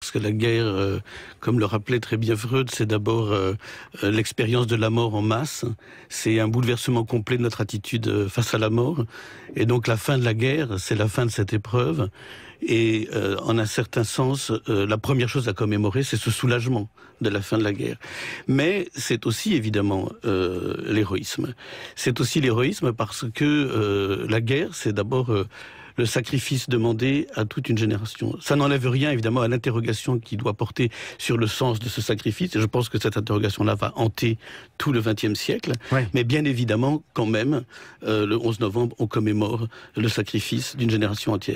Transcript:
Parce que la guerre, euh, comme le rappelait très bien Freud, c'est d'abord euh, euh, l'expérience de la mort en masse. C'est un bouleversement complet de notre attitude face à la mort. Et donc la fin de la guerre, c'est la fin de cette épreuve. Et en un certain sens, la première chose à commémorer, c'est ce soulagement de la fin de la guerre. Mais c'est aussi évidemment l'héroïsme. C'est aussi l'héroïsme parce que la guerre, c'est d'abord le sacrifice demandé à toute une génération. Ça n'enlève rien, évidemment, à l'interrogation qui doit porter sur le sens de ce sacrifice. Et je pense que cette interrogation-là va hanter tout le XXe siècle. Mais bien évidemment, quand même, euh, le 11 novembre, on commémore le sacrifice d'une génération entière.